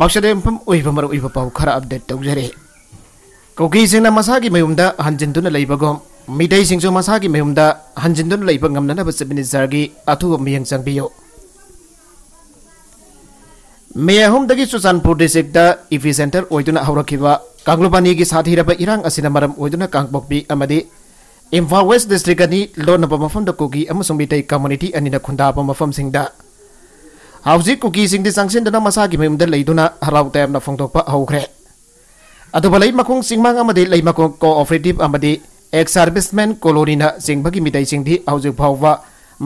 मक्सदेमरुब पा खर अपडेट तौजरें कौगी मसाद हंजनगोम मीदी मसाद हंजनब चबर की अथुब मैं चंबी मे अहम चुचानपुर डिस्ट्रीक्त इफी सेंटर होंग्लुपानी की साधीब इरंग कांगबी इम्फा वेस्ट डिस्ट्रीक्ट लोनब मौगी मीट कम्युनिटी अनी खुंदा मौम ꯍꯧꯖꯤꯛ ꯀꯨꯀꯤꯁꯤꯡꯗꯤ ꯆꯪꯁꯤꯟꯗꯨꯅ ꯃꯁꯥꯒꯤ ꯃꯌꯨꯝꯗ ꯂꯩꯗꯨꯅ ꯍꯔꯥꯎ ꯇꯌꯥꯝꯅ ꯐꯣꯡꯗꯣꯛꯄ ꯍꯧꯈ꯭ꯔꯦ ꯑꯗꯨꯕꯨ ꯂꯩ ꯃꯈꯣꯡ ꯆꯤꯡꯃꯥꯡ ꯑꯃꯗꯤ ꯂꯩ ꯃꯈꯣꯡ ꯀꯣꯑꯣꯄꯔꯦꯇꯤꯕ ꯑꯃꯗꯤ ꯑꯦꯛꯁ ꯁꯥꯔꯚꯤꯁꯃꯦꯟ ꯀꯣꯂꯣꯅꯤꯅ ꯆꯤꯡꯕꯒꯤ ꯃꯤꯇꯩꯁꯤꯡꯗꯤ ꯍꯧꯖꯤꯛ ꯐꯥꯎꯕ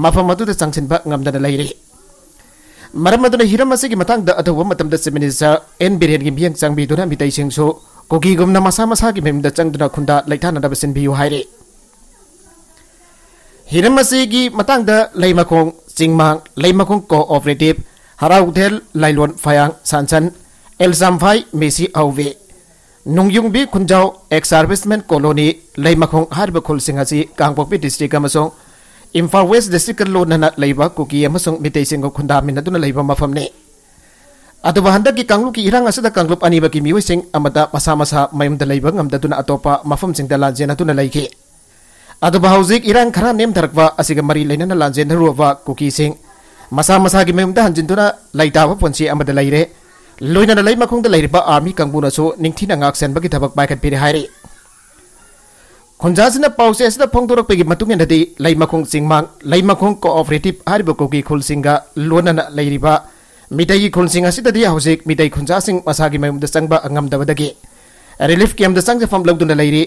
ꯃꯐꯝ ꯑꯗꯨꯗ ꯆꯪꯁꯤꯟꯕ ꯉꯝꯗꯅ ꯂꯩꯔꯤ ꯃꯔꯝ ꯑꯗꯨꯅ ꯍꯤꯔꯝ ꯑꯁꯤꯒꯤ ꯃꯇꯥꯡꯗ ꯑꯊꯧꯕ ꯃꯇꯝꯗ ꯆꯤꯐ ꯃꯤꯅꯤꯁꯇꯔ ꯑꯦꯟ ꯕꯤꯔꯦꯟꯒꯤ ꯃꯤꯠꯌꯦꯡ ꯆꯪꯕꯤꯗꯨꯅ ꯃꯤꯇꯩꯁꯤꯡꯁꯨ ꯀꯨꯀꯤꯒꯨꯝꯅ ꯃꯁꯥ ꯃꯁꯥꯒꯤ ꯃꯌꯨꯝꯗ ꯆꯪꯗꯨꯅ ꯈꯨꯟꯗꯥ ꯂꯩꯊꯥꯅꯅꯕ ꯁꯤꯟꯕꯤꯌꯨ ꯍꯥꯏꯔꯤ hiram gi matang da leimakong chingmang leimakong cooperative haraudhel lailon phayang sansan elsam phai mesi auwe nungyung bi kunjau ex servicemen colony leimakong harba khol singa chi kangpok bi district amasong imphal west district lo nana leiba kuki amasong mitei singo khunda min aduna leiba mafam ne aduba bahanda ki kanglu ki irang asada kanglup ani ba ki miwe sing amada masa masa mayum da leiba ngam da tuna atopa mafam sing da lanjena tuna leike अब हौजिक Iran खरा name धरकवा मरी Lennon लांजेन cookie सिंग मसा मसा की मेमदा हंजिंदुना लाइतावा पोंसी अमद लाइरे army कंगबुना सो निंगथि नंगाक सेनबा की थबक बायखत पिरे हाइरे खुंजाजना पाउसे असदा फोंगदोरक Peggy cookie खुल सिंगा लोनन लाइरिबा खुल सिंग मिटई खुंजा मसा की मेमदा संगबा अंगम दवदगी रिलीफ कैम्प द फम लबदुना लाइरी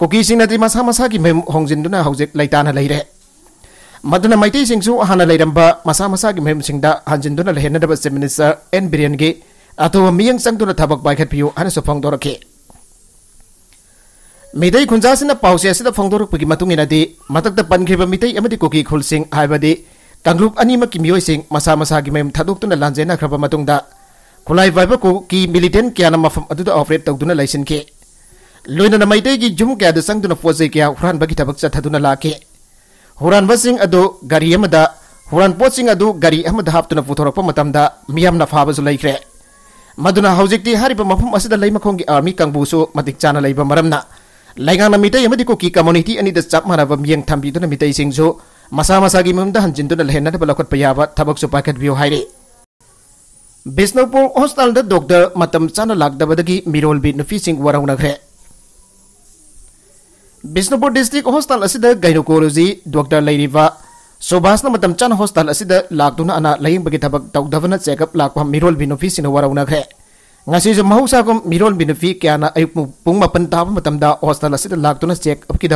ꯀꯨꯀꯤꯁꯤꯡꯅꯗꯤ ꯃꯁꯥ ꯃꯁꯥꯒꯤ ꯃꯌꯨꯝ ꯍꯣꯡꯖꯤꯟꯗꯨꯅ ꯍꯧꯖꯤꯛ ꯂꯩꯇꯥꯅ ꯂꯩꯔꯦ ꯃꯗꯨꯅ ꯃꯩꯇꯩꯁꯤꯡꯁꯨ ꯍꯥꯟꯅ ꯂꯩꯔꯝꯕ ꯃꯁꯥ ꯃꯁꯥꯒꯤ ꯃꯌꯨꯝꯁꯤꯡꯗ ꯍꯟꯖꯤꯟꯗꯨꯅ ꯂꯩꯍꯟꯅꯕ ꯆꯤꯐ ꯃꯤꯅꯤꯁꯇꯔ ꯑꯦꯟ ꯕꯤꯔꯦꯟꯒꯤ ꯑꯊꯨꯕ ꯃꯤꯠꯌꯦꯡ ꯆꯪꯗꯨꯅ ꯊꯕꯛ ꯄꯥꯏꯈꯠꯄꯤꯌꯨ ꯍꯥꯏꯅꯁꯨ ꯐꯣꯡꯗꯣꯔꯛꯈꯤ ꯃꯤꯇꯩ ꯈꯨꯟꯖꯥꯁꯤꯅ ꯄꯥꯎꯆꯦ ꯑꯁꯤꯗ ꯐꯣꯡꯗꯣꯔꯛꯄꯒꯤ ꯃꯇꯨꯡ ꯏꯟꯅꯗꯤ ꯃꯊꯛꯇ ꯄꯟꯈ꯭ꯔꯤꯕ ꯃꯤꯇꯩ ꯑꯃꯗꯤ ꯀꯨꯀꯤ ꯈꯨꯜꯁꯤꯡ ꯍꯥꯏꯕꯗꯤ ꯀꯥꯡꯂꯨꯞ ꯑꯅꯤꯃꯛꯀꯤ ꯃꯤꯑꯣꯏꯁꯤꯡ ꯃꯁꯥ ꯃꯁꯥꯒꯤ ꯃꯌꯨꯝ ꯊꯥꯗꯣꯛꯇꯨꯅ ꯂꯥꯟꯖꯦꯟꯅꯈ꯭ꯔꯕ ꯃꯇꯨꯡꯗ ꯈꯨꯠꯂꯥꯏ ꯄꯥꯏꯕ ꯀꯨꯀꯤ ꯃꯤꯂꯤꯇꯦꯟ ꯀꯌꯥꯅ ꯃꯐꯝ ꯑꯗꯨꯗ ꯑꯣꯄꯔꯦꯠ ꯇꯧꯗꯨꯅ ꯂꯩꯁꯤꯟꯈꯤ लोन मई जुमु क्या चंग पोजे क्या हूरान तबक चुन लाखे हूरान गरी हूरान पोच गरी हाँ पुथरपना फाब्रे मफम मखों की आर्मी कंबू मदि चाबना लेगा मई कुकी कम्युनीटी अनी चप मानव मैं थम्दन मसा मसा की मूद हंजिंदन लेहनब लखटप थबक पाखटू है बिस्नपुर हॉस्टल डॉक्टर मत चाद की मरल भी नुपी वरौनग्रे Bishnupur district hospital gynaecology doctor लेरीब सुभाष मचान हॉस्टल लादून अना लयब की थब तौदन चेकअप लापल भी वरौनखे मौसाकुम मरल भी क्या पुंग मपन ताब हॉस्टल लादून चेकअप की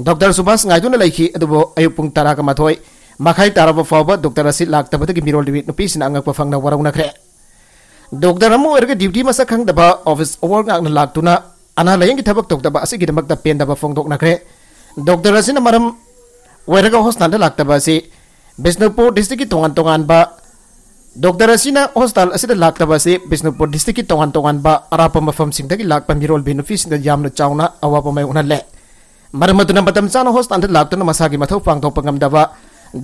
डॉक्टर सुभाष गायदून लेखी अयुब पुंग तरह मथोय मखाई तरब फाव डॉक्टर लादल अंगप फना वरौनखे डॉक्टर ड्यूटी मस खब ऑफिस अवर लादून अना लाइंग की थबक तोकदा बासी की पेन दबा फोंग दोक नखरे डॉक्टर असिन मरम वरग हॉस्टल लागता बासी बिष्णुपुर डिस्ट्रिक्ट की तोंगान तोंगान बा डॉक्टर असिन हॉस्पिटल असिद लागता बासी बिष्णुपुर डिस्ट्रिक्ट की तोंगान तोान तोानब अराप मफम सिंगदगी बिरोल मिरोल बिनुफी सिंग यामन चाउना अवाप मय उनले मरम अतुना बतम चाना हॉस्टल लातुना मसा की मथौ पांगथोप दबा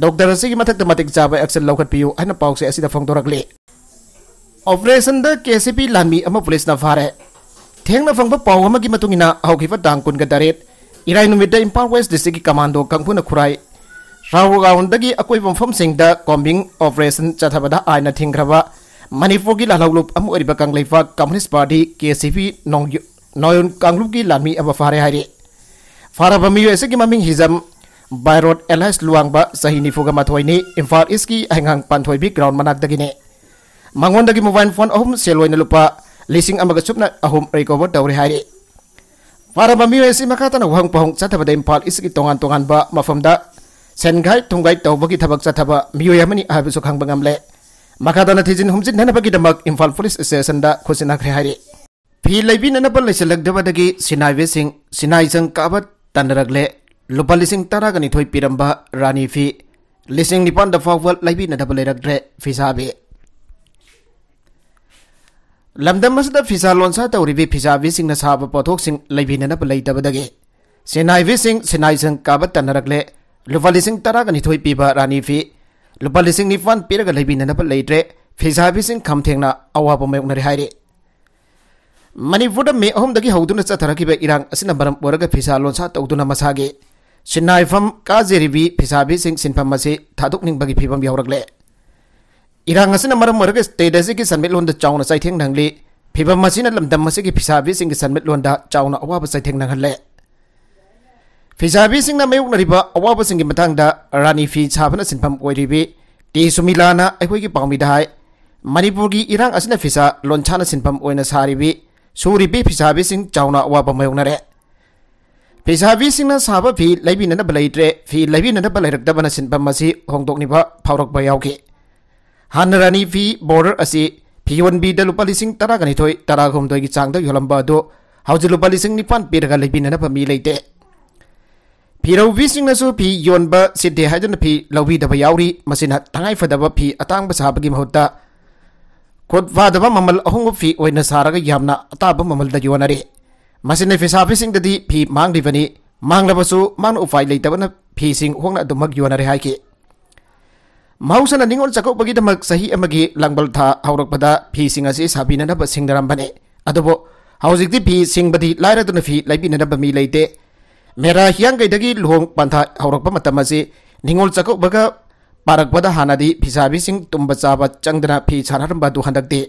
डॉक्टर असी की मथक द मतिक एक्सेल एक्शन लौखटपियु हन पाउसे असिद फोंग दोरकले ऑपरेशन द केसीपी लामी अमा पुलिस न फारे thengna phang pau ama ki matung ina hau ki dang kun ga daret irai numida impal west district ki commando kangpu na khurai raw round dagi akoi bom phom sing da combing operation chathabada aina thingraba manipur ki lalau lup amu ariba kang leifa communist party kcp nong noyon kanglup ki lami aba phare haire phara bami ese ki maming hizam bairot ls luangba sahini fuga mathoi ni imphal iski hangang panthoi bi ground manak dagi ne mangon dagi mobile phone ahum seloi na lupa लिंग ꯑꯃꯒ अहम ꯑꯍꯨꯝ recover पाब मई ꯐꯥꯔꯕ ꯃꯤꯑꯣꯏ ꯑꯁꯤ ꯃꯈꯥ ꯇꯥꯅ ꯋꯥꯍꯪ ꯄꯥꯎꯍꯪ तोान तोानबा मफमदा सेनगाई तब की थब चथब मियोय मनि हाबसु खंग बंगमले मखादन इम्फाल पुलिस स्टेशन दा है फी लैबिन ननब सिंह सिनाइ जंग काबत लुप लिंग लिसिंग निथ पीरब पिरंबा रानी फी लिंग निपान फाव फावल लैबिन दबलेरगद्रे ꯂꯝꯗꯝ ꯑꯁꯤꯗ ꯐꯤꯁꯥ ꯂꯣꯟꯁꯥ ꯇꯧꯔꯤꯕ ꯐꯤꯁꯥꯕꯤꯁꯤꯡꯅ ꯁꯥꯕ ꯄꯣꯠꯊꯣꯛꯁꯤꯡ ꯂꯩꯕꯤꯅꯅꯕ ꯂꯩꯇꯕꯗꯒꯤ ꯁꯦꯟꯅꯥꯏꯕꯤꯁꯤꯡ ꯁꯦꯟꯅꯥꯏꯁꯪ ꯀꯥꯕ ꯇꯟꯅꯔꯛꯂꯦ ꯂꯨꯄꯥ ꯂꯤꯁꯤꯡ ꯇꯔꯥꯒ ꯅꯤꯊꯣꯏ ꯄꯤꯕ ꯔꯥꯅꯤ ꯐꯤ ꯂꯨꯄꯥ ꯂꯤꯁꯤꯡ ꯅꯤꯄꯥꯟ ꯄꯤꯔꯒ ꯂꯩꯕꯤꯅꯅꯕ ꯂꯩꯇ꯭ꯔꯦ ꯐꯤꯁꯥꯕꯤꯁꯤꯡ ꯈꯝꯊꯦꯡꯅ ꯑꯋꯥꯕ ꯃꯥꯌꯣꯛꯅꯔꯦ ꯍꯥꯏꯔꯤ ꯃꯅꯤꯄꯨꯔꯗ ꯃꯦ ꯑꯍꯨꯝꯗꯒꯤ ꯍꯧꯗꯨꯅ ꯆꯠꯊꯔꯛꯈꯤꯕ ꯏꯔꯥꯡ ꯑꯁꯤꯅ ꯃꯔꯝ ꯑꯣꯏꯔꯒ ꯐꯤꯁꯥ ꯂꯣꯟꯁꯥ ꯇꯧꯗꯨꯅ ꯃꯁꯥꯒꯤ ꯁꯤꯟꯅꯥꯏꯐꯝ ꯀꯥꯖꯔꯤꯕꯤ ꯐꯤꯁꯥꯕꯤꯁꯤꯡ ꯁꯤꯟꯐꯝ ꯑꯁꯤ ꯊꯥꯗꯣꯛꯅꯤꯡꯕꯒꯤ ꯐꯤꯕꯝ ꯌꯥꯎꯔꯛꯂꯦ ꯏꯔꯥꯡ ꯑꯁꯤꯅ ꯃꯔꯝ ꯑꯣꯏꯔꯒ ꯁ꯭ꯇꯦꯠ ꯑꯁꯤꯒꯤ ꯁꯟꯃꯤꯠꯂꯣꯟꯗ ꯆꯥꯎꯅ ꯆꯩꯊꯦꯡꯅꯍꯜꯂꯤ ꯐꯤꯚꯝ ꯑꯁꯤꯅ ꯂꯝꯗꯝ ꯑꯁꯤꯒꯤ ꯐꯤꯁꯥꯕꯤꯁꯤꯡꯒꯤ ꯁꯟꯃꯤꯠꯂꯣꯟꯗ ꯆꯥꯎꯅ ꯑꯋꯥꯕ ꯆꯩꯊꯦꯡꯅꯍꯜꯂꯦ ꯐꯤꯁꯥꯕꯤꯁꯤꯡꯅ ꯃꯥꯌꯣꯛꯅꯔꯤꯕ ꯑꯋꯥꯕꯁꯤꯡꯒꯤ ꯃꯇꯥꯡꯗ ꯔꯥꯅꯤ ꯐꯤ ꯁꯥꯕꯅ ꯁꯤꯟꯐꯝ ꯑꯣꯏꯔꯤꯕꯤ ꯇꯤ ꯁꯨꯃꯤꯂꯥꯅ ꯑꯩꯈꯣꯏꯒꯤ ꯄꯥꯎꯃꯤꯗ ꯍꯥꯏ ꯃꯅꯤꯄꯨꯔꯒꯤ ꯏꯔꯥꯡ ꯑꯁꯤꯅ ꯐꯤꯁꯥ ꯂꯣꯟꯁꯥꯅ ꯁꯤꯟꯐꯝ ꯑꯣꯏꯅ ꯁꯥꯔꯤꯕꯤ ꯁꯨꯔꯤꯕꯤ ꯐꯤꯁꯥꯕꯤꯁꯤꯡ ꯆꯥꯎꯅ ꯑꯋꯥꯕ ꯃꯥꯌꯣꯛꯅꯔꯦ ꯐꯤꯁꯥꯕꯤꯁꯤꯡꯅ ꯁꯥꯕ ꯐꯤ ꯂꯩꯕꯤꯅꯅꯕ ꯂꯩꯇ꯭ꯔꯦ ꯐꯤ ꯂꯩꯕꯤꯅꯅꯕ ꯂꯩꯔꯛꯇꯕꯅ ꯁꯤꯟꯐꯝ ꯑꯁꯤ ꯍꯣꯡꯗꯣꯛꯅꯤꯕ ꯐꯥꯎꯔꯛꯄ ꯌꯥꯎꯈꯤ हानरानी फी बोर्डर असे फियोनबीद लुपा लिसिंग तरगनिथोय तरगहुमदोय की चांगद योलंबा अदो हाउज लुपा लिसिंग निपान पेरगा लेबिनना फमी लेते फिरौबिसिंगनसु फी योनब सिद्धे हाइदन फी लौबिदब याउरी मसिना तंगाई फदब फी अतांग की महुता खोद फादब ममल अहुंग फी ओइना सारगा यामना अताब ममल द योनरे मसिने फी मांगनी मांगलबसु मांग उफाई लेते फी सिंग होंगना दुमग हाइकी मौसा निगोल चकोपगीद सही लंगल था फी सब सिंगरमे हौजी फी सिंगी लाइर फी लाइनब मी लेते मेरा हिंगईदी लुहों पंथा निगोल चकोब पारक हादी फीसा भी तुम चाब चंगना फी सानदे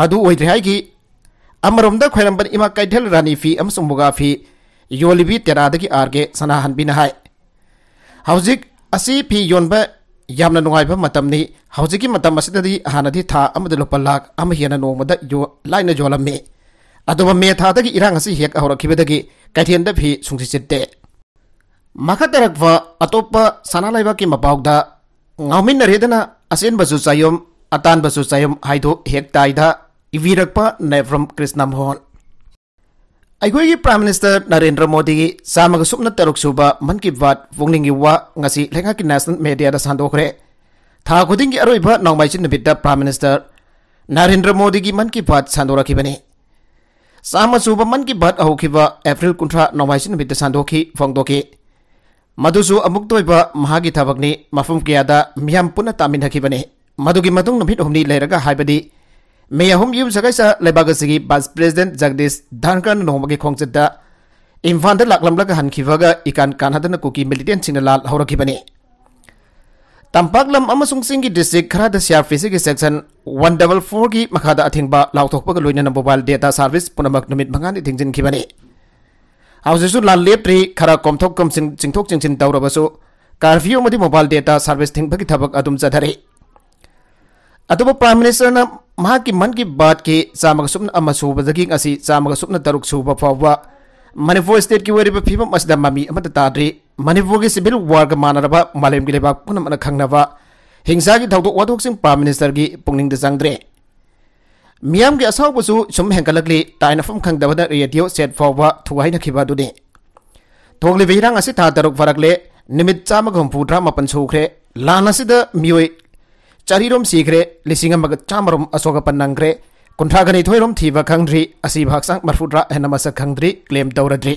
मधुद्रेम खैरब इमा कैथल रानी फी मुगा फी योली तेरा आर के सना हाई हौजी फी योब यामना नुगाइब मतमनी हौजिकी मतम था अमद लाख अम हेना नोमद यो लाइन जोलमे अदब मे था इरान असि हो हौर कैथेंद फी दफि सुंगसिचिते अटोप सना सनालाइबा की मपाउद ngawmin naredana asin basu sayum atan basu sayum haidu hektaida ivirakpa अगोगी प्राइम मिनिस्टर नरेंद्र मोदी साम तरुक सूब मन की बात वोली की नेशनल मेडिया सान्दे था खुद की अरब नौमाची प्राइम मिनिस्टर नरेंद्र मोदी की मन की बात सान्दोरखने चाम सूब मन की बात अब एप्रिल कंथ्रा नौमाची सान्दी फोदी मधुसुमुक्त मफम कयाद मैं पुनः ताने मधुनी लेरगा मेहूम यू सगै लेबागसी भाई प्रेसीडेंट जगदीश धनखर नोम की खोजद इम्फाद लाख हनब इकान कानदन कुकी मिलीटें लाल होने तंपाकम सिंह डिस्ट्रिक खरद सिया P C section one double four की मखाद अथेंब लाथों मोबाइल डेटा सर्विस पुनमी मंगानी तेजिखने हाउस लाल लेप्री खर कमथों कम चिंथो चिंसन तौरबू कर्फ्यू मोबाइल डेटा सर्विस तेब की थब चधरी अब प्राइम मिनीस्टर महाक मन की बात के चामग सुप सूब जगी चामग सुप तरुक सूब फाव मनपुर स्टेट की वरीब फीवम अद ममी ताद्रे मनपुर की सिविल वार मानव मालूम की लेबा पुनम खाव हिंसा की धौद वादों सिंह प्राम मनीस्टर की पुनिंग चंद्रे मियाम की असाब सुम हेंगल्ली तैनफम खादब रेडियो सेट फाव थुगैनखीबे थोली इरा तरुक फरगले निमित चामग हमपू मपन सूख्रे लाद मोय charirom sikre lising amaga chamarom asoga panangre kunthra gani thoirom thiba khangdri asi bhaksang marfudra henamasa khangdri claim dauradri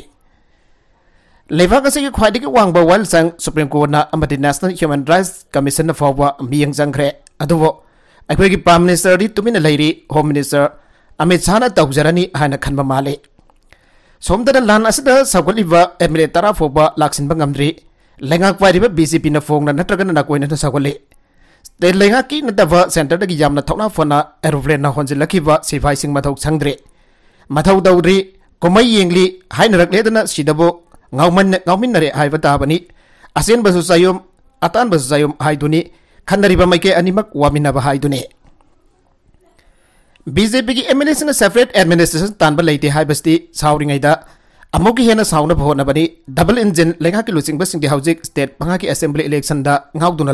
leibak asigi khwaidigi wangba wal sang supreme court na amati national human rights commission na fawwa miyang jangkre adubo ꯑꯩꯈꯣꯏꯒꯤ prime ꯃꯤꯅꯤꯁꯇꯔꯗꯤ ꯇꯨꯃꯤꯟꯅ ꯂꯩꯔꯤ home minister Amit ꯁꯥꯍꯅ ꯇꯧꯖꯔꯅꯤ ꯍꯥꯏꯅ ꯈꯟꯕ ꯃꯥꯜꯂꯤ ꯁꯣꯝꯗꯅ ꯂꯥꯟ ꯑꯁꯤꯗ ꯁꯧꯒꯠꯂꯤꯕ ꯑꯦꯝ ꯑꯦꯜ ꯑꯦ ꯇꯔꯥ ꯐꯥꯎꯕ ꯂꯥꯛꯁꯤꯟꯕ ꯉꯝꯗ꯭ꯔꯤ ꯂꯩꯉꯥꯛ ꯄꯥꯏꯔꯤꯕ na ꯖꯦ ꯄꯤꯅ ꯐꯣꯡꯅ ꯅꯠꯇ꯭ꯔꯒꯅ ꯅꯥꯀꯣꯏꯅꯅ ꯁꯧꯒꯠꯂꯤ ते लेगाकी नदव सेंटर दगी यामना थौना फोना एरोप्लेन ना होनजिल लखिबा सिफाई सिंह मथौ संद्रे मथौ दौद्री कुमै येंगली हाइन रखले दना सिदबो ngauman ngaumin nare haiba ta bani asen basu sayum separate administration तानब लेते हैं अमुक हेन साउनब होनबनी डबल इंजिन लेगा की लुचिंग स्टेट पंगा की असेंबली इलेक्शन गाउदुना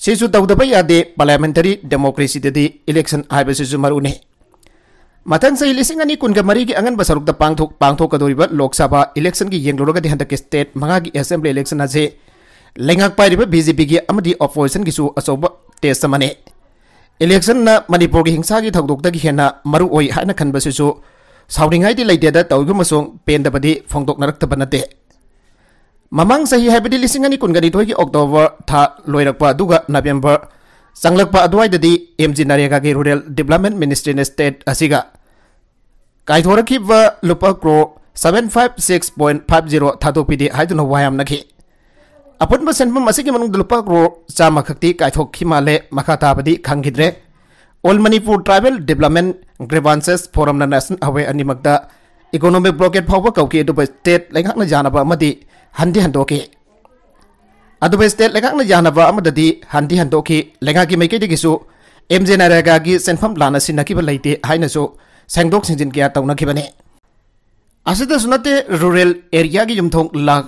पार्लियामेंटरी डेमोक्रेसीदी इलेक्शन है मरुने मतन सही लिंग कुनगमरी अगनब सरुक पाथोदरीब सभा इलेक्शन की के स्टेट मंगा की असेंब्ली इलेक्शन अजे लेंगा पाब बीजेपी की अपोजिशन की अचोब टेस्ट मे इलेक्शन मनपुर की हिंसा की धौद की हेन मरुई खनबू सौरीदेद तौब पेंदी फोदोंनरबे ममंग सही है बड़ी लिसिंग अनी कुंगरी की अक्टूबर था लोयरक पर दुगा नवंबर एम जी नरेगा के रूरल डेवलपमेंट मिनिस्ट्री ने स्टेट असीगा कई की व क्रो 756.50 फाइव सिक्स पीडी हाइट नो वायम नगी अपन बस एंड मस्सी के क्रो चार मखती कई की माले मखाता बड़ी खंगित रे Manipur Manipur tribal development grievances forum ना नेशन अवे अनिमक्ता इकोनॉमिक ब्लॉकेट भाव का स्टेट लेखा ने जाना हंदी हंदोकी अब स्टेट लेगाकना यानबा अमददी हंदी हंदोकी लेगाकी मैकेदिगिसु एमजे नारागागी सेनफम लाना सिनकिबा लैते हाइनसु सेंगदोक सिंजिन किया तौनखिबने असिदसु नते रूरल एरिया की जुम्थ लाख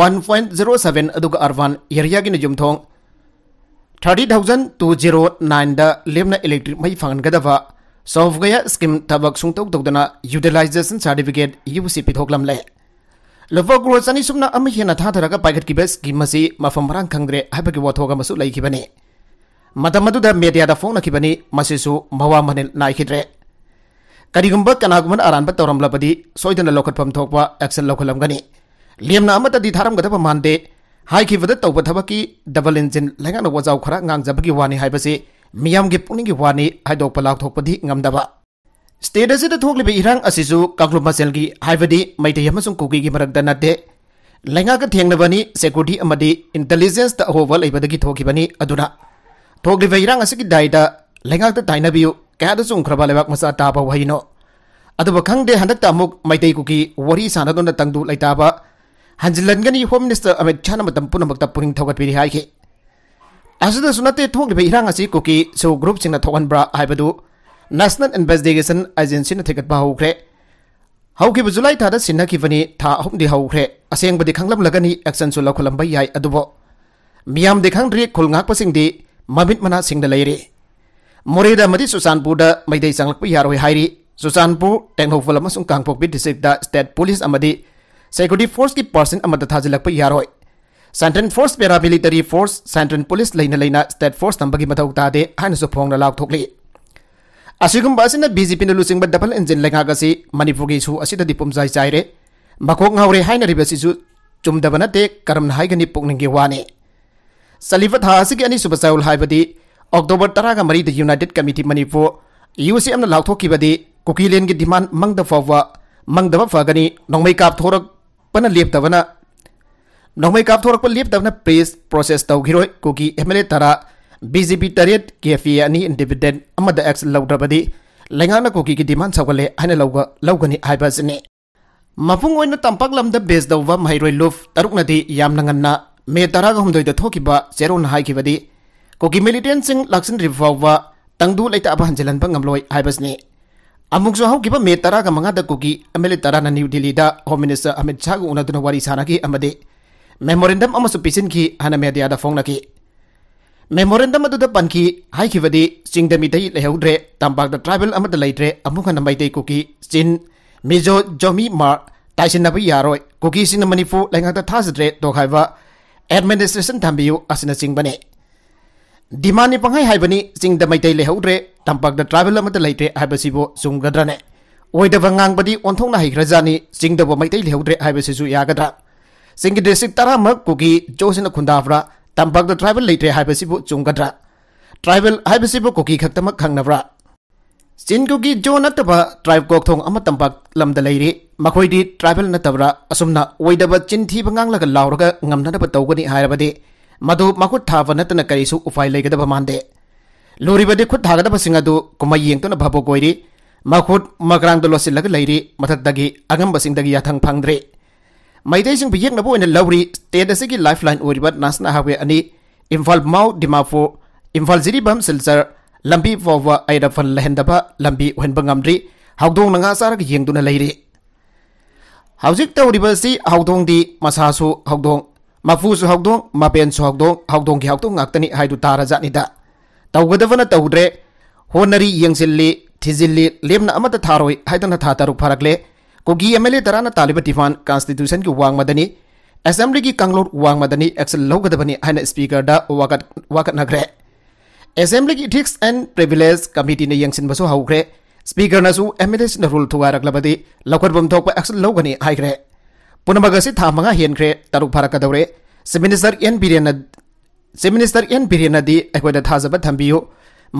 वन पॉइंट 1.07 अदुग अर्बन एरिया की जुम्थ thirty thousand two zero nine लेमन इलेक्ट्रिक मै फांगनगदवा सॉफ्टवेयर स्कीम तबक सुंगतौ यूटिलाइजेशन सर्टिफिकेट यू सी ले लफ्वागुरु सनी सुमना अमी हेना था थरा का पाइगट की बस की मसी माफम भरांग कंग्रे हाइप की वाथो का मसू लाई की बने मतम मतु दा मेदिया दा फोंग ना की सु मवा मने नाई की द्रे करीगुंब कनागुमन आरान बत तोरम लपदी सोई दन लोकत पम थोक पा एक्सल लोकल लम गनी लियम ना मत दी थारम गदा पमान दे हाई की वदा तो बता बकी डबल इंजन लेगा ना वजाओ खरा ngang jabgi wani haibase miyam ge puning ge wani haidok palak thok padi ngamdaba state असिद थोकलिब इरांग असिसु काकलो मसेलगी हाइवदी मैते हमसुंग कुकी गी मरक दनाते लैंगाक थेंगनबनी सेक्युरिटी अमदी इंटेलिजेंस द अहोवल इबदगी थोकिबनी अदुना थोकलिब इरांग असिगी दाइदा लैंगाक ताइनबियु ꯀꯌꯥꯗꯁꯨ ꯎꯪꯈ꯭ꯔꯕ ꯂꯩꯕꯥꯛ ꯃꯆꯥ ꯇꯥꯕ ꯋꯥꯍꯩꯅꯣ ꯑꯗꯨꯕꯨ ꯈꯪꯗꯦ ꯍꯟꯗꯛꯇ ꯑꯃꯨꯛ ꯃꯩꯇꯩ ꯀꯨꯀꯤ ꯋꯥꯔꯤ ꯁꯥꯟꯅꯗꯨꯅ ꯇꯪꯗꯨ ꯂꯩꯇꯥꯕ ꯍꯟꯖꯤꯜꯂꯟꯒꯅꯤ ꯍꯣꯝ ꯃꯤꯅꯤꯁꯇꯔ ꯑꯃꯤꯠ ꯁꯥꯍꯅ ꯃꯇꯝ ꯄꯨꯝꯅꯃꯛꯇ ꯄꯨꯛꯅꯤꯡ ꯊꯧꯒꯠꯄꯤꯔꯤ ꯍꯥꯏꯈꯤ ꯑꯁꯤꯗꯁꯨ ꯅꯠꯇꯦ ꯊꯣꯛꯂꯤꯕ ꯏꯔꯥꯡ ꯑꯁꯤ ꯀꯨꯀꯤ ꯁꯨ ꯒ꯭ꯔꯨꯞꯁꯤꯡꯅ ꯊꯣꯛꯍꯟꯕ꯭ꯔꯥ ꯍꯥꯏꯕꯗꯨ ꯅꯦꯁꯅꯦꯜ ꯏꯟꯚꯦꯁꯇꯤꯒꯦꯁꯟ ꯑꯦꯖꯦꯟꯁꯤꯅ ꯊꯤꯒꯠꯄ ꯍꯧꯈ꯭ꯔꯦ ꯍꯧꯈꯤꯕ ꯖꯨꯂꯥꯏ ꯊꯥꯗ ꯁꯤꯟꯅꯈꯤꯕꯅꯤ ꯊꯥ ꯑꯍꯨꯝꯗꯤ ꯍꯧꯈ꯭ꯔꯦ ꯑꯁꯦꯡꯕꯗꯤ ꯈꯪꯂꯝꯂꯒꯅꯤ ꯑꯦꯛꯁꯟꯁꯨ ꯂꯧꯈꯠꯂꯝꯕ ꯌꯥꯏ ꯑꯗꯨꯕꯨ ꯃꯤꯌꯥꯝꯗꯤ ꯈꯪꯗ꯭ꯔꯤ ꯈꯨꯜ ꯉꯥꯛꯄꯁꯤꯡꯗꯤ ꯃꯃꯤꯠ ꯃꯅꯥꯁꯤꯡꯗ ꯂꯩꯔꯤ ꯃꯣꯔꯦꯗ ꯑꯃꯗꯤ ꯆꯨꯔꯆꯥꯟꯄꯨꯔꯗ ꯃꯩꯗꯩ ꯆꯪꯂꯛꯄ ꯌꯥꯔꯣꯏ ꯍꯥꯏꯔꯤ ꯆꯨꯔꯆꯥꯟꯄꯨꯔ ꯇꯦꯡꯅꯧꯄꯜ ꯑꯃꯁꯨꯡ ꯀꯥꯡꯄꯣꯛꯄꯤ ꯗꯤꯁꯇ꯭ꯔꯤꯛꯇ ꯁ꯭ꯇꯦꯠ ꯄꯨꯂꯤꯁ ꯑꯃꯗꯤ ꯁꯦꯀ꯭ꯌꯨꯔꯤꯇꯤ ꯐꯣꯔꯁꯀꯤ ꯄꯥꯔꯁꯟ ꯑꯃꯗ ꯊꯥꯖꯤꯜꯂꯛꯄ ꯌꯥꯔꯣꯏ central force paramilitary force central police ꯂꯩꯅ ꯂꯩꯅ ꯁ꯭ꯇꯦꯠ ꯐꯣꯔꯁ ꯇꯝꯕꯒꯤ ꯃꯊꯧ ꯇꯥꯗꯦ ꯍꯥꯏꯅꯁꯨ ꯐꯣꯡꯅ ꯂꯥꯎꯊꯣꯛꯂꯤ असीगुम बीजेपी ने लुचिब डबल इंजिन लेगा मनपुर की इशू पुमजा चाहे मकोक हाउरे है चुमदब नाते कर्म है पुनि वाने चलीब था अब चाउल है अक्टोबर तरह मरीद united committee Manipur U C M लाथोबी कुकीलें की डिमांड मंग फाव मंगद फगनी नौम काबर लेपदबना नौम काबर लेपदबना प्रेस प्रोसेस तौर कुकी एम एल तरह बीजेपी तरेट केफे अनि डिविडेंड अमद एक्स लौद्रबदी लेंगाना कोकी की डिमांड सगले हाने लौग लौगनी हाइबसने मफुंग ओइन तंपक लमद बेस दव महरोय लुफ तरुकनदी याम नंगन्ना मे तराग हमदोय द थोकिबा चेरोन हाइकिबदी कोकी मिलिटेंट सिंग लक्सन रिफावा तंगदु लेता अब हंजलन पंगमलोय हाइबसने अमुक जो हौकिबा मे तराग मंगाद कोकी अमेले तराना न्यू दिल्ली दा होम मिनिस्टर अमित शाह उनदन वारी सानाकी अमदे मेमोरेंडम अमसु मेडिया दा फोंगनाकी ꯃꯦꯃꯣꯔꯦꯟꯗꯝ ꯑꯗꯨꯗ ꯄꯟꯈꯤ ꯍꯥꯏꯈꯤꯕꯗꯤ ꯆꯤꯡꯗ ꯃꯤꯇꯩ ꯂꯩꯍꯧꯗ꯭ꯔꯦ ꯇꯝꯄꯥꯛꯇ ꯇ꯭ꯔꯥꯏꯕꯦꯜ ꯑꯃꯠꯇ ꯂꯩꯇ꯭ꯔꯦ ꯑꯃꯨꯛ ꯍꯟꯅ ꯃꯩꯇꯩ ꯀꯨꯀꯤ ꯆꯤꯟ ꯃꯤꯖꯣ ꯖꯣꯃꯤ ꯃꯥꯔ ꯇꯥꯏꯁꯤꯟꯅꯕ ꯌꯥꯔꯣꯏ ꯀꯨꯀꯤꯁꯤꯡꯅ ꯃꯅꯤꯄꯨꯔ ꯂꯩꯉꯥꯛꯇ ꯊꯥꯖꯗ꯭ꯔꯦ ꯇꯣꯈꯥꯏꯕ ꯑꯦꯗꯃꯤꯅꯤꯁꯇ꯭ꯔꯦꯁꯟ ꯊꯝꯕꯤꯌꯨ ꯑꯁꯤꯅꯆꯤꯡꯕꯅꯤ ꯗꯤꯃꯥꯟꯅꯤ ꯄꯪꯍꯥꯏ ꯍꯥꯏꯕꯅꯤ ꯆꯤꯡꯗ ꯃꯩꯇꯩ ꯂꯩꯍꯧꯗ꯭ꯔꯦ ꯇꯝꯄꯥꯛꯇ ꯇ꯭ꯔꯥꯏꯕꯦꯜ ꯑꯃꯠꯇ ꯂꯩꯇ꯭ꯔꯦ ꯍꯥꯏꯕꯁꯤꯕꯨ ꯆꯨꯝꯒꯗ꯭ꯔꯅꯦ ꯑꯣꯏꯗꯕ ꯉꯥꯡꯕꯗꯤ ꯑꯣꯟꯊꯣꯛꯅ ꯍꯩꯈ꯭ꯔꯖꯥꯠꯅꯤ ꯆꯤꯡꯗꯕꯨ ꯃꯩꯇꯩ ꯂꯩꯍꯧꯗ꯭ꯔꯦ ꯍꯥꯏꯕꯁꯤꯁꯨ ꯌꯥꯒꯗ꯭ꯔꯥ ꯆꯤꯡꯒꯤ ꯗꯤꯁꯇ꯭ꯔꯤꯛ ꯇꯔꯥꯃꯛ ꯀꯨꯀꯤ ꯖꯣꯁꯤꯅ ꯈꯨꯟꯗꯥꯕ꯭ꯔꯥ ꯇꯝꯄꯥꯛꯇ ꯇ꯭ꯔꯥꯏꯕꯦꯜ ꯂꯩꯇ꯭ꯔꯦ ꯍꯥꯏꯕꯁꯤꯕꯨ ꯆꯨꯝꯒꯗ꯭ꯔꯥ ꯇ꯭ꯔꯥꯏꯕꯦꯜ ꯍꯥꯏꯕꯁꯤꯕꯨ ꯀꯨꯀꯤ ꯈꯛꯇꯃꯛ ꯈꯪꯅꯕ꯭ꯔꯥ ꯆꯤꯟꯀꯨꯀꯤ ꯖꯣ ꯅꯠꯇꯕ ꯇ꯭ꯔꯥꯏꯕ ꯀꯣꯛꯊꯣꯡ ꯑꯃ ꯇꯝꯄꯥꯛ ꯂꯝꯗ ꯂꯩꯔꯤ ꯃꯈꯣꯏꯗꯤ ꯇ꯭ꯔꯥꯏꯕꯦꯜ ꯅꯠꯇꯕ꯭ꯔꯥ ꯑꯁꯨꯝꯅ ꯑꯣꯏꯗꯕ ꯆꯤꯟꯊꯤꯕ ꯉꯥꯡꯂꯒ ꯂꯥꯎꯔꯒ ꯉꯝꯅꯅꯕ ꯇꯧꯒꯅꯤ ꯍꯥꯏꯔꯕꯗꯤ ꯃꯗꯨ ꯃꯈꯨꯠ ꯊꯥꯕ ꯅꯠꯇꯅ ꯀꯔꯤꯁꯨ ꯎꯄꯥꯏ ꯂꯩꯒꯗꯕ ꯃꯥꯟꯗꯦ ꯂꯨꯔꯤꯕꯗꯤ ꯈꯨꯠ ꯊꯥꯒꯗꯕꯁꯤꯡ ꯑꯗꯨ ꯀꯨꯝꯍꯩ ꯌꯦꯡꯗꯨꯅ ꯚꯥꯕꯣꯛ ꯑꯣꯏꯔꯤ ꯃꯈꯨꯠ ꯃꯀ꯭ꯔꯥꯡꯗ ꯂꯣꯠꯁꯤꯜꯂꯒ ꯂꯩꯔꯤ ꯃꯊꯛꯇꯒꯤ ꯑꯉꯝꯕꯁꯤꯡꯗꯒꯤ ꯌꯥꯊꯪ ꯐꯪꯗ꯭ꯔꯤ मैतैसिंग यक्नब लौरी स्टेट असिगी लाइफलाइन ओरिब नेशनल हाईवे अनि इम्फाल माउ दिमापुर इम्फाल जिरीबम सिलचर लंबी फाउवा आइरा फन लहनदब लंबी ओहनब ngamdri हाउदोंग नगा सारग येंगदुना लैरे हाउजिक तौरिब सि हाउदोंग दि मसासु हाउदोंग माफुसु हाउदोंग मापेनसु हाउदोंग हाउदोंग गि हाउदोंग ngaktani haidu tara janida tawgadavana tawdre honari yengsilli thizilli lemna amata tharoi haidana tha taruk pharakle कोगी एम एल ए तरह तालीब तिफान कॉन्स्टिट्यूशन की वांग मदनी असेंबली की कंगलोर वांग मदनी एक्शन लौगदबनी है स्पीकर वाकट नग्रे असेंबली की इथिक्स एंड प्रिविलेज कमिटी ने यंगसिन बसो स्पीकर ने एम एल ए रूल थोड़ा लखरबम थोप एक्शन लौगने पुनमगे था मा हेंग्रे तरु फरकदौरे chief minister N Biren chief minister N Biren अखोद थाजब थम्बू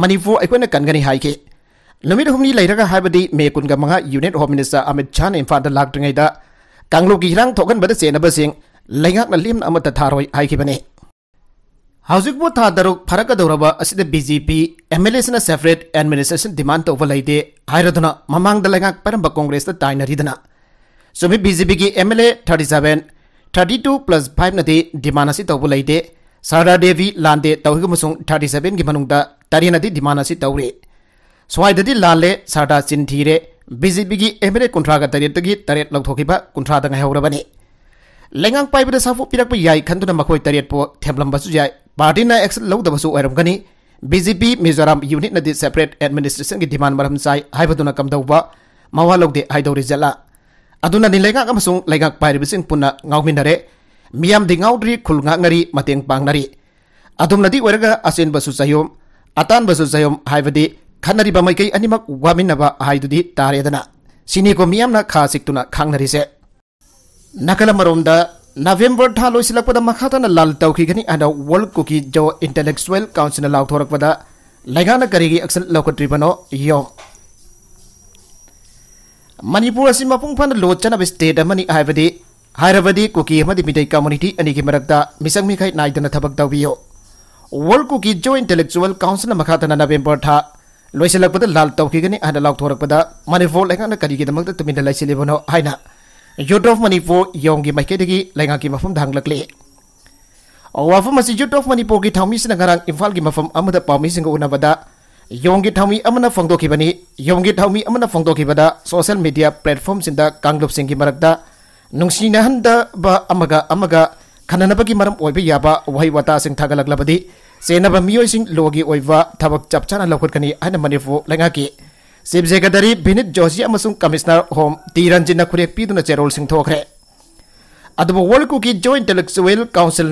मनपुर अखोने कनगनी हाई ꯅꯨꯃꯤꯠ ꯍꯨꯝꯅꯤ ꯂꯩꯔꯒ ꯍꯥꯏꯕꯗꯤ ꯃꯦ ꯀꯨꯟꯒ ꯃꯉꯥ ꯌꯨꯅꯤꯠ ꯍꯣꯝ ꯃꯤꯅꯤꯁꯇꯔ ꯑꯃꯤꯠ ꯁꯥꯍꯅ ꯏꯝꯐꯥꯜꯗ ꯂꯥꯛꯇ꯭ꯔꯤꯉꯩꯗ ꯀꯥꯡꯂꯨꯞꯒꯤ ꯍꯤꯔꯥꯡ ꯊꯣꯛꯍꯟꯕꯗ ꯆꯦꯟꯅꯕꯁꯤꯡ ꯂꯩꯉꯥꯛꯅ ꯂꯦꯝꯅ ꯑꯃꯠꯇ ꯊꯥꯔꯣꯏ ꯍꯥꯏꯈꯤꯕꯅꯤ ꯍꯧꯖꯤꯛꯄꯨ ꯊꯥ ꯇꯔꯨꯛ ꯐꯔꯛꯀꯗꯧꯔꯕ ꯑꯁꯤꯗ B J P M L ꯑꯦꯁꯤꯅ ꯁꯦꯄꯔꯦꯠ ꯑꯦꯗꯃꯤꯅꯤꯁꯇ꯭ꯔꯦꯁꯟ ꯗꯤꯃꯥꯟ ꯇꯧꯕ ꯂꯩꯇꯦ ꯍꯥꯏꯔꯗꯨꯅ ꯃꯃꯥꯡꯗ ꯂꯩꯉꯥꯛ ꯄꯥꯏꯔꯝꯕ ꯀꯣꯡꯒ꯭ꯔꯦꯁꯇ ꯇꯥꯏꯅꯔꯤꯗꯅ ꯆꯨꯝꯃꯤ ꯕꯤ ꯖꯦ ꯄꯤꯒꯤ M L A thirty seven thirty two plus ꯐꯥꯏꯚꯅꯗꯤ ꯗꯤꯃꯥꯟ ꯑꯁꯤ ꯇꯧꯕ ꯂꯩꯇꯦ ꯁꯥꯔꯗꯥ ꯗꯦꯕꯤ ꯂꯥꯟꯗꯦ ꯇꯧꯏ ꯑꯃꯁꯨꯡ ꯊꯥꯔꯇꯤ ꯁꯕꯦꯟꯒꯤ ꯃꯅꯨꯡꯗ ꯇꯔꯦꯠꯅꯗꯤ ꯗꯤꯃꯥꯟ ꯑꯁꯤ ꯇꯧꯔꯤ स्वाई लाले सारदा चिंथीरे बीजेपी की एमएलए कुंथ्रा का की तरह लौथोखिब कुंथ्रा दंग हेवरबने लेंगांग पाइबद साफु पिरक याई खंदुन मखोय तरेत पो पार्टी ने एक्शन लौदबसु बीजेपी मिजोराम यूनिट नदि सेपरेट एडमिनिस्ट्रेशन की डिमांड मरम चाई हाइबदुना कमदौबा मवा लौदे हाइदौरि जला लेगा नि पुनरे अमसुंग लेंगांग पाइरिबसिन पुना ngaungminare miyam चयोम अतानबू चयोम है खनरीब मैके अनम वाद तारेदना मैं खा सिक्तना खानरीसे नकल मरम नवेंबर था लोसीपद लाल तौकी अब वर्ल्ड को की जो इंटलेक्चुअल काउंसिल लाथोरपना करी अक्सल लौट्रीबनो यो मनपुर से मूफन लो चब स्टेटी कुकी मिदई कम्युनिटी अरग मिसंग मिखाई नाइदना थबक तौ वर्ल्ड को जो इंटलेक्चुअल काउंसिल नवेंबर था लोसलपद लाल तौकीगनी हाथ लाथोरपद मनपुर लेना करीगीदम तुम लेसलीबनो है यूथ ऑफ मनपुर यौंगी मैके लेना की मफम वफम से यूथ ऑफ मनपुर की थामी घर इम्फा की मफम पाई पामी उनबद की थामी फोंदोबनी की थामी फोंदोबद सोशल मीडिया प्लेटफॉर्म कांगलुप की मरक्ता की खननबी मरम वही वाता थगलबदी सेना मई लोगी थब चप चा लौटकनी मनपुरगे chief secretary Vineet Joshi commissioner home T Ranjit खुरे पीदन चेरोल सिंथे वर्ल्ड कू की जो इंटलेक्चुअल काउंसिल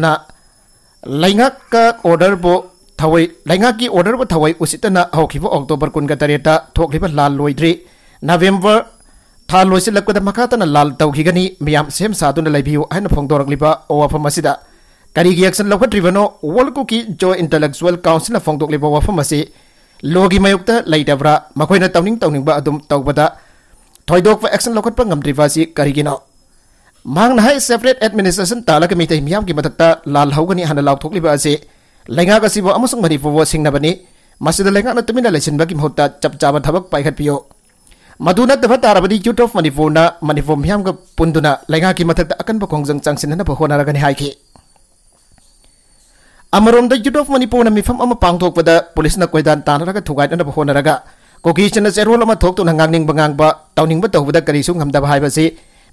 ऑर्डर थवई लैंक की ऑर्डर थवे उसीब अक्टोबर कुलगतरेब ला लोद्री नवेंबर था लोसीलपद मखातना ला तौगी मैं सेम सा फोदोरली वफम कारी एक्शन लौट्रीबनो world Kuki Zo intellectual council फोंदोंब वफम से लो की मयुक्त लेट्रा तौनी तौनीबद थोदोप एक्शन लौट्रीबी करीगीनो मांग है सेपरेट एडमिनीस्ट्रेशन तक मई मैम की मधक्त ला लौगनी हाँ लाथोलीब मणिपुर सिंबी मसीद तुम्हें लेसन की महूर्त चप चाब थब पाखपियो मधु नव ताबी यूथ ऑफ मनपुर मनपुर मैम पुनः लेना की मधक्त अकन खोज चाशन हो रही ꯑꯃꯔꯣꯝꯗ ꯌꯨꯠ ꯑꯣꯐ ꯃꯅꯤꯄꯨꯔꯅ ꯃꯤꯐꯝ ꯑꯃ ꯄꯥꯡꯊꯣꯛꯄꯗ ꯄꯨꯂꯤꯁꯅ ꯀꯣꯏꯗꯥꯟ ꯇꯥꯟꯅꯔꯒ ꯊꯨꯒꯥꯏꯅꯅꯕ ꯍꯣꯠꯅꯔꯒ ꯀꯣꯀꯤꯁꯅ ꯆꯦꯔꯣꯜ ꯑꯃ ꯊꯣꯛꯇꯨꯅ ꯉꯥꯡꯅꯤꯡꯕ ꯉꯥꯡꯕ ꯇꯧꯅꯤꯡꯕ ꯇꯧꯕꯗ ꯀꯔꯤꯁꯨ ꯉꯝꯗꯕ ꯍꯥꯏꯕꯁꯤ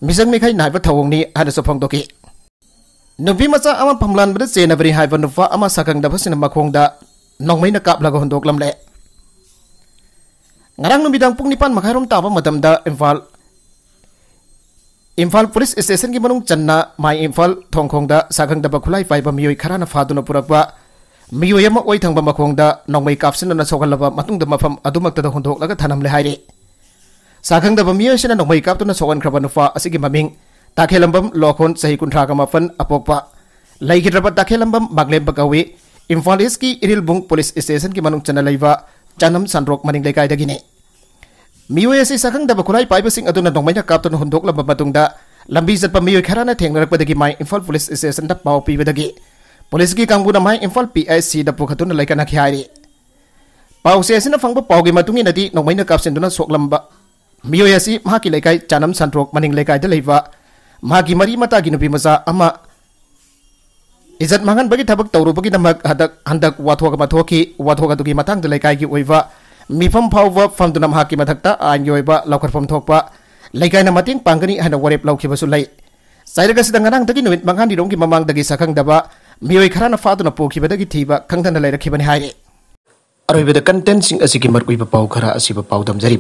ꯃꯤꯆꯪ ꯃꯤꯈꯩ ꯅꯥꯏꯕ ꯊꯧꯑꯣꯡꯅꯤ ꯍꯥꯏꯅꯁꯨ ꯐꯣꯡꯗꯣꯛꯈꯤ ꯅꯨꯄꯤ ꯃꯆꯥ ꯑꯃ ꯐꯝꯂꯥꯟꯕꯗ ꯆꯦꯟꯅꯕꯅꯤ ꯍꯥꯏꯕ ꯅꯨꯄꯥ ꯑꯃ ꯁꯛꯈꯪꯗꯕꯁꯤꯅ ꯃꯈꯣꯡꯗ ꯅꯣꯡꯃꯩꯅ ꯀꯥꯞꯂꯒ ꯍꯨꯟꯗꯣꯛꯂꯝꯂꯦ ꯉꯔꯥꯡ ꯅꯨꯃꯤꯗꯥꯡ ꯄꯨꯡ ꯅꯤꯄꯥꯟ ꯃꯈꯥꯏꯔꯣꯝ ꯇꯥꯕ ꯃꯇꯝꯗ ꯏꯝꯐꯥꯜ इम्फाल पुलिस स्टेशन की मनुंग चन्ना माई इम्फाल थोंगखोंग साखंग दबा खुलाई पाइबा मियोय खराना फादुना पुरकवा मियोय अमा ओइ थंगबा मखोंग दा नोंगै कापसिनना सोगलबा मतुंग द मफम अदुमक्त द होंदोक लगा थानमले हाइरे साखंग दबा मियोय सिना नोंगै कापतुना सोगन खरबा नुफा असिगि ममिंग ताखेलंबम लोखोन सही कुंठा का मफन अपोकपा लैगिद्रबा ताखेलंबम मगलेब गवे इम्फाल इस्की इरिलबुंग पुलिस स्टेशन की मनुंग चन्ना लैवा चनम सनरोक मनिंग लेकाय दगिने Miwe si sakang daba kunai pai pasing na dongmanya kap tun hundok lamba matung da. Lambi zat pa miwe kara na na mai infal polis isi da pau pi bedagi. Polis ki kang guna mai infal pi aisi da puka tun na laika na Pau si asin na pau gi matungi nadi di dongmanya kap sok lamba. Miwe si ki canam santrok maning lekai da laiva. Ma ki mari mata gi nubi masa ama. Izat mangan bagi tabak tauru bagi namak hadak handak watuwa kama tuwa ki kama matang da laika gi waiva. फाव फम की मधक् आईन लौखरफम लेकिन मत पागनी वरेंबू चाहगी मंगा की ममद की सखंब मई खरान फादन पोखीब खादने अरब कंटें पाव खरा पादमजी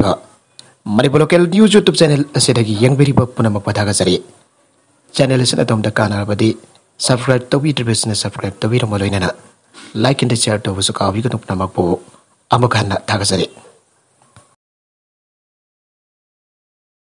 मनब लोकल न्यूज यूट्यूब चैनल अगर पुनम पधागजरी चेनल अदम का सब्सक्राइब तौर सब्सक्राइब तौर लाइक एंड शेयर तब का पुनमु అముఖన్న తగసరి